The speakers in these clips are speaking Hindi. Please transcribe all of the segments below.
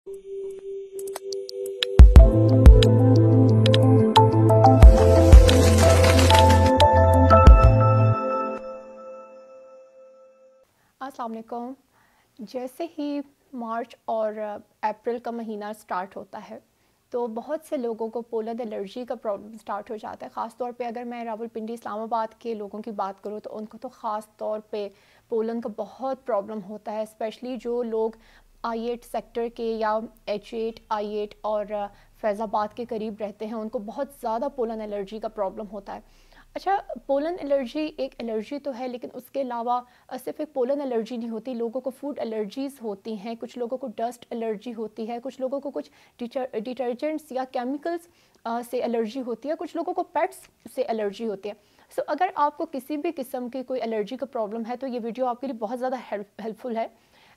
असलकुम जैसे ही मार्च और अप्रैल का महीना स्टार्ट होता है तो बहुत से लोगों को पोलन एलर्जी का प्रॉब्लम स्टार्ट हो जाता है ख़ास तौर पे अगर मैं रावलपिंडी इस्लामाबाद के लोगों की बात करूँ तो उनको तो ख़ास तौर पे पोलन का बहुत प्रॉब्लम होता है स्पेशली जो लोग आई एट सेक्टर के या एच एट आई एट और uh, फैज़ाबाद के करीब रहते हैं उनको बहुत ज़्यादा पोलन एलर्जी का प्रॉब्लम होता है अच्छा पोलन एलर्जी एक एलर्जी तो है लेकिन उसके अलावा uh, सिर्फ एक पोलन एलर्जी नहीं होती लोगों को फूड एलर्जीज़ होती हैं कुछ लोगों को डस्ट एलर्जी होती है कुछ लोगों को कुछ डिटर्जेंट्स या केमिकल्स uh, से एलर्जी होती है कुछ लोगों को पेट्स से एलर्जी होती है सो अगर आपको किसी भी किस्म की कोई एलर्जी का प्रॉब्लम है तो ये वीडियो आपके लिए बहुत ज़्यादा हेल्पफुल है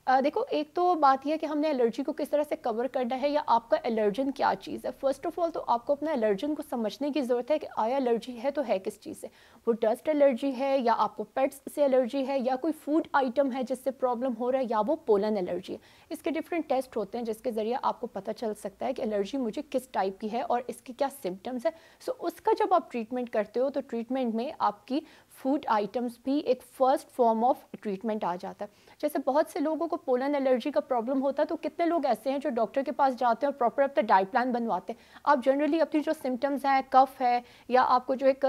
आ, देखो एक तो बात यह कि हमने एलर्जी को किस तरह से कवर करना है या आपका एलर्जन क्या चीज़ है फर्स्ट ऑफ ऑल तो आपको अपना एलर्जन को समझने की ज़रूरत है कि आया एलर्जी है तो है किस चीज़ से वो डस्ट एलर्जी है या आपको पेट्स से एलर्जी है या कोई फूड आइटम है जिससे प्रॉब्लम हो रहा है या वो पोलन एलर्जी है इसके डिफरेंट टेस्ट होते हैं जिसके ज़रिए आपको पता चल सकता है कि एलर्जी मुझे किस टाइप की है और इसकी क्या सिम्टम्स है सो so, उसका जब आप ट्रीटमेंट करते हो तो ट्रीटमेंट में आपकी फूड आइटम्स भी एक फ़र्स्ट फॉर्म ऑफ ट्रीटमेंट आ जाता है जैसे बहुत से लोगों को पोलन एलर्जी का प्रॉब्लम होता है तो कितने लोग ऐसे हैं जो डॉक्टर के पास जाते हैं और प्रॉपर अपना डाइट प्लान बनवाते हैं आप जनरली अपनी जो सिम्टम्स हैं कफ़ है या आपको जो एक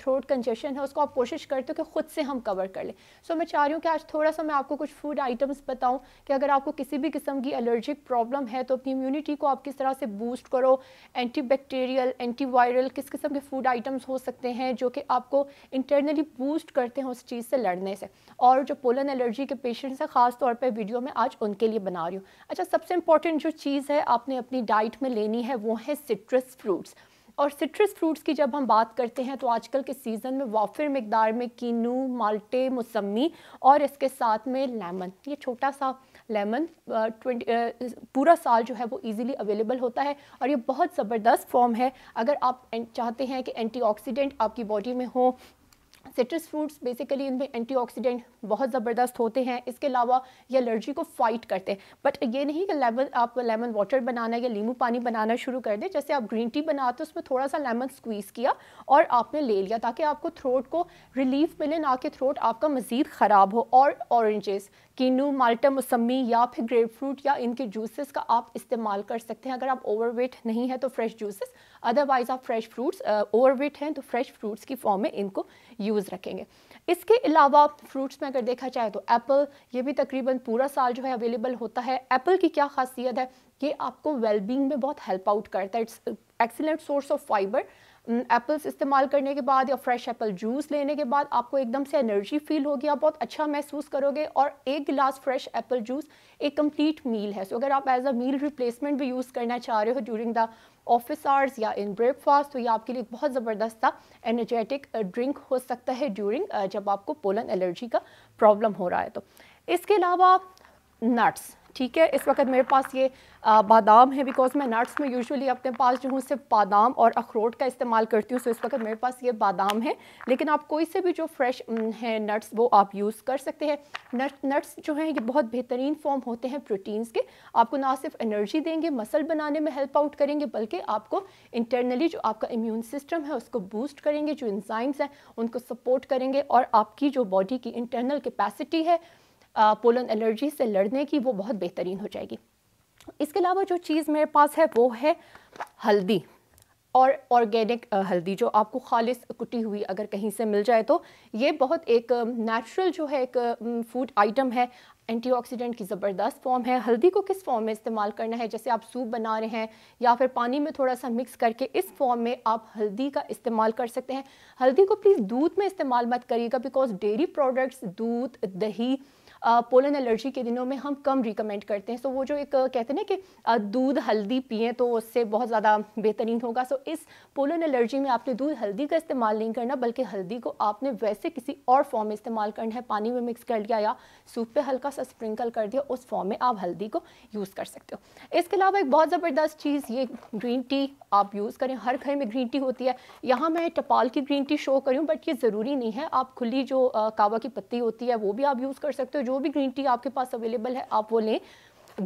थ्रोट कंजेशन है उसको आप कोशिश करते हो कि ख़ुद से हम कवर कर लें सो so, मैं चाह रही हूँ कि आज थोड़ा सा मैं आपको कुछ फूड आइटम्स बताऊँ कि अगर आपको किसी भी किस्म की एलर्जिक प्रॉब्लम है तो अपनी इम्यूनिटी को आप किस तरह से बूस्ट करो एंटी बैक्टीरियल एंटी वायरल किस किस्म के फूड आइटम्स हो सकते हैं जो कि आपको इंटरनल एक्स्ट्रॉर्डनरी बूस्ट करते हैं उस चीज़ से लड़ने से और जो पोलन एलर्जी के पेशेंट्स हैं ख़ास तौर पर वीडियो में आज उनके लिए बना रही हूँ अच्छा सबसे इंपॉर्टेंट जो चीज़ है आपने अपनी डाइट में लेनी है वो है सिट्रस फ्रूट्स और सिट्रस फ्रूट्स की जब हम बात करते हैं तो आजकल के सीज़न में वाफिर मकदार में कीनू माल्टे मौसमी और इसके साथ में लेमन ये छोटा सा लेमन ट्वेंटी पूरा साल जो है वो इजीली अवेलेबल होता है और ये बहुत ज़बरदस्त फॉर्म है अगर आप चाहते हैं कि एंटीऑक्सीडेंट आपकी बॉडी में हो सिट्रस फ्रूट्स बेसिकली इनमें एंटीऑक्सीडेंट बहुत ज़बरदस्त होते हैं इसके अलावा ये एलर्जी को फाइट करते हैं बट ये नहीं कि लेमन आप लेमन वाटर बनाना या लीमू पानी बनाना शुरू कर दें जैसे आप ग्रीन टी बनाते उसमें थोड़ा सा लेमन स्क्वीज़ किया और आपने ले लिया ताकि आपको थ्रोट को रिलीफ मिले ना कि थ्रोट आपका मज़ीद ख़राब हो और औरजेस कीनू माल्टा मौसमी या फिर ग्रेप फ्रूट या इनके जूसेस का आप इस्तेमाल कर सकते हैं अगर आप ओवरवेट नहीं है तो फ्रेश जूसेस अदरवाइज़ आप फ्रेश फ्रूट्स ओवरवेट हैं तो फ्रेश फ्रूट्स तो की फॉर्म में इनको यूज़ यूज़ रखेंगे इसके अलावा फ्रूट्स में अगर देखा जाए तो एप्पल ये भी तकरीबन पूरा साल जो है अवेलेबल होता है एप्पल की क्या खासियत है ये आपको वेलबींग में बहुत हेल्प आउट करता है it's excellent source of fibre apples इस्तेमाल करने के बाद या फ्रेश एप्पल जूस लेने के बाद आपको एकदम से एनर्जी फील होगी आप बहुत अच्छा महसूस करोगे और एक गिलास फ्रेश एप्पल जूस एक कंप्लीट मील है सो so, अगर आप एज अ मील रिप्लेसमेंट भी यूज़ करना चाह रहे हो ड्यूरिंग द ऑफिस आवर्स या इन ब्रेकफास्ट तो ये आपके लिए बहुत ज़बरदस्त था एनर्जेटिक ड्रिंक हो सकता है ड्यूरिंग जब आपको पोलन एलर्जी का प्रॉब्लम हो रहा है तो इसके अलावा नट्स ठीक है इस वक्त मेरे पास ये आ, बादाम है बिकॉज मैं नट्स में यूजुअली अपने पास जो हूँ सिर्फ बादाम और अखरोट का इस्तेमाल करती हूँ सो इस वक्त मेरे पास ये बादाम है लेकिन आप कोई से भी जो फ्रेश हैं नट्स वो आप यूज़ कर सकते हैं नट नट्स जो हैं ये बहुत बेहतरीन फॉर्म होते हैं प्रोटीन्स के आपको ना सिर्फ एनर्जी देंगे मसल बनाने में हेल्प आउट करेंगे बल्कि आपको इंटरनली जो आपका इम्यून सिस्टम है उसको बूस्ट करेंगे जो इंजाइम्स हैं उनको सपोर्ट करेंगे और आपकी जो बॉडी की इंटरनल कैपेसिटी है पोलन एलर्जी से लड़ने की वो बहुत बेहतरीन हो जाएगी इसके अलावा जो चीज़ मेरे पास है वो है हल्दी और ऑर्गेनिक हल्दी जो आपको खालिस कुटी हुई अगर कहीं से मिल जाए तो ये बहुत एक नेचुरल जो है एक फूड आइटम है एंटीऑक्सीडेंट की ज़बरदस्त फॉर्म है हल्दी को किस फॉर्म में इस्तेमाल करना है जैसे आप सूप बना रहे हैं या फिर पानी में थोड़ा सा मिक्स करके इस फॉर्म में आप हल्दी का इस्तेमाल कर सकते हैं हल्दी को प्लीज़ दूध में इस्तेमाल मत करिएगा बिकॉज डेयरी प्रोडक्ट्स दूध दही पोलन एलर्जी के दिनों में हम कम रिकमेंड करते हैं सो वो जो एक कहते हैं ना कि दूध हल्दी पिए तो उससे बहुत ज़्यादा बेहतरीन होगा सो इस पोलन एलर्जी में आपने दूध हल्दी का इस्तेमाल नहीं करना बल्कि हल्दी को आपने वैसे किसी और फॉर्म में इस्तेमाल करना है पानी में मिक्स कर लिया या सूप पर हल्का सा स्प्रिंकल कर दिया उस फॉर्म में आप हल्दी को यूज़ कर सकते हो इसके अलावा एक बहुत ज़बरदस्त चीज़ ये ग्रीन टी आप यूज़ करें हर घर में ग्रीन टी होती है यहाँ मैं टपाल की ग्रीन टी शो करी हूँ बट ये ज़रूरी नहीं है आप खुली जो कावा की पत्ती होती है वो भी आप यूज़ कर सकते हो जो भी ग्रीन टी आपके पास अवेलेबल है आप वो लें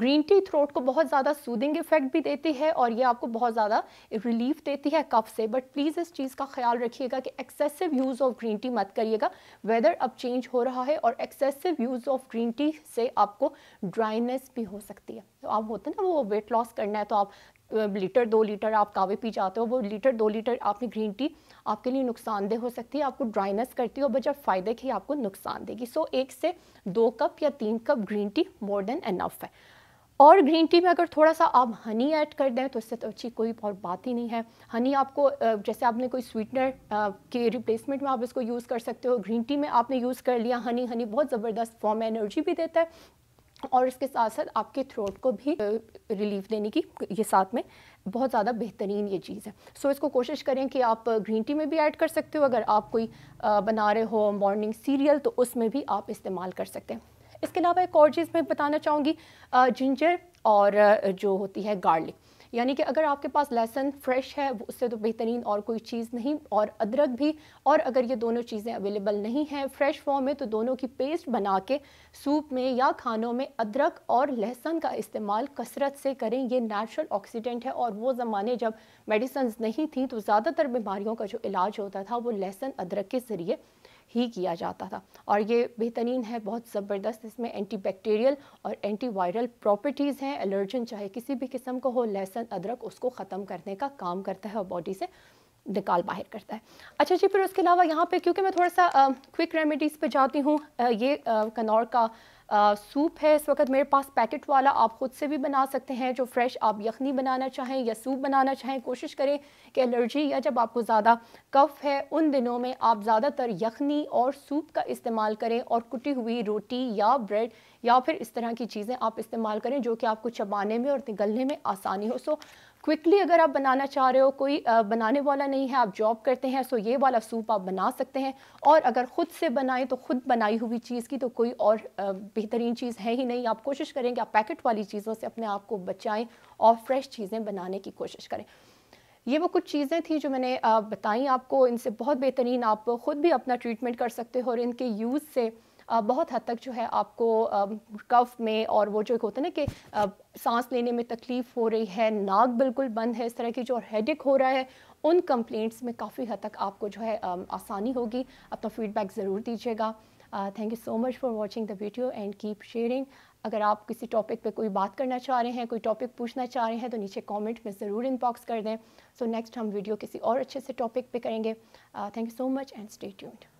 ग्रीन टी थ्रोट को बहुत ज़्यादा सूदिंग इफेक्ट भी देती है और ये आपको बहुत ज़्यादा रिलीफ देती है कफ से बट प्लीज़ इस चीज़ का ख्याल रखिएगा कि excessive use of green tea मत करिएगा वेदर अब चेंज हो रहा है और excessive use of green tea से आपको ड्राइनेस भी हो सकती है तो आप होते हैं ना वो वेट लॉस करना है तो आप लीटर दो लीटर आप कावे पी जाते हो वो लीटर दो लीटर आपने ग्रीन टी आपके लिए नुकसानदेह हो सकती है आपको ड्राइनेस करती है और जब फ़ायदे की आपको नुकसान देगी सो so, एक से दो कप या तीन cup green tea more than enough है और ग्रीन टी में अगर थोड़ा सा आप हनी ऐड कर दें तो इससे तो अच्छी कोई और बात ही नहीं है हनी आपको जैसे आपने कोई स्वीटनर के रिप्लेसमेंट में आप इसको यूज़ कर सकते हो ग्रीन टी में आपने यूज़ कर लिया हनी हनी बहुत ज़बरदस्त फॉर्म एनर्जी भी देता है और इसके साथ साथ आपके थ्रोट को भी रिलीफ देने की ये साथ में बहुत ज़्यादा बेहतरीन ये चीज़ है सो so, इसको कोशिश करें कि आप ग्रीन टी में भी ऐड कर सकते हो अगर आप कोई बना रहे हो मॉर्निंग सीरियल तो उसमें भी आप इस्तेमाल कर सकते हैं इसके अलावा एक और चीज़ मैं बताना चाहूँगी जिंजर और जो होती है गार्लिक यानी कि अगर आपके पास लहसन फ्रेश है उससे तो बेहतरीन और कोई चीज़ नहीं और अदरक भी और अगर ये दोनों चीज़ें अवेलेबल नहीं हैं फ्रेश फॉर्म में तो दोनों की पेस्ट बना के सूप में या खानों में अदरक और लहसन का इस्तेमाल कसरत से करें ये नेचुरल ऑक्सीडेंट है और वो ज़माने जब मेडिसन्स नहीं थी तो ज़्यादातर बीमारियों का जो इलाज होता था वो लहसन अदरक के ज़रिए ही किया जाता था और ये बेहतरीन है बहुत ज़बरदस्त इसमें एंटी बैक्टीरियल और एंटी वायरल प्रॉपर्टीज़ हैं एलर्जन चाहे किसी भी किस्म का हो लहसुन अदरक उसको ख़त्म करने का काम करता है और बॉडी से निकाल बाहर करता है अच्छा जी फिर उसके अलावा यहाँ पे क्योंकि मैं थोड़ा सा क्विक रेमेडीज़ पे जाती हूँ ये कनौर का सूप है इस वक्त मेरे पास पैकेट वाला आप ख़ुद से भी बना सकते हैं जो फ्रेश आप यखनी बनाना चाहें या सूप बनाना चाहें कोशिश करें कि एलर्जी या जब आपको ज़्यादा कफ़ है उन दिनों में आप ज़्यादातर यखनी और सूप का इस्तेमाल करें और कुटी हुई रोटी या ब्रेड या फिर इस तरह की चीज़ें आप इस्तेमाल करें जो कि आपको चबाने में और निगलने में आसानी हो सो क्विकली अगर आप बनाना चाह रहे हो कोई बनाने वाला नहीं है आप जॉब करते हैं सो ये वाला सूप आप बना सकते हैं और अगर ख़ुद से बनाएं तो ख़ुद बनाई हुई चीज़ की तो कोई और बेहतरीन चीज़ है ही नहीं आप कोशिश करें कि आप पैकेट वाली चीज़ों से अपने आप को बचाएं और फ्रेश चीज़ें बनाने की कोशिश करें ये वो कुछ चीज़ें थी जो मैंने बताई आपको इनसे बहुत बेहतरीन आप ख़ुद भी अपना ट्रीटमेंट कर सकते हो और इनके यूज़ से बहुत हद तक जो है आपको कफ में और वो जो होता है ना कि सांस लेने में तकलीफ़ हो रही है नाक बिल्कुल बंद है इस तरह की जो और हेडेक हो रहा है उन कंप्लेंट्स में काफ़ी हद तक आपको जो है आसानी होगी अपना फीडबैक ज़रूर दीजिएगा thank you so much for watching the video and keep sharing अगर आप किसी टॉपिक पे कोई बात करना चाह रहे हैं कोई टॉपिक पूछना चाह रहे हैं तो नीचे कमेंट में ज़रूर इनबॉक्स कर दें सो so नेक्स्ट हम वीडियो किसी और अच्छे से टॉपिक पे करेंगे thank you so much and stay tuned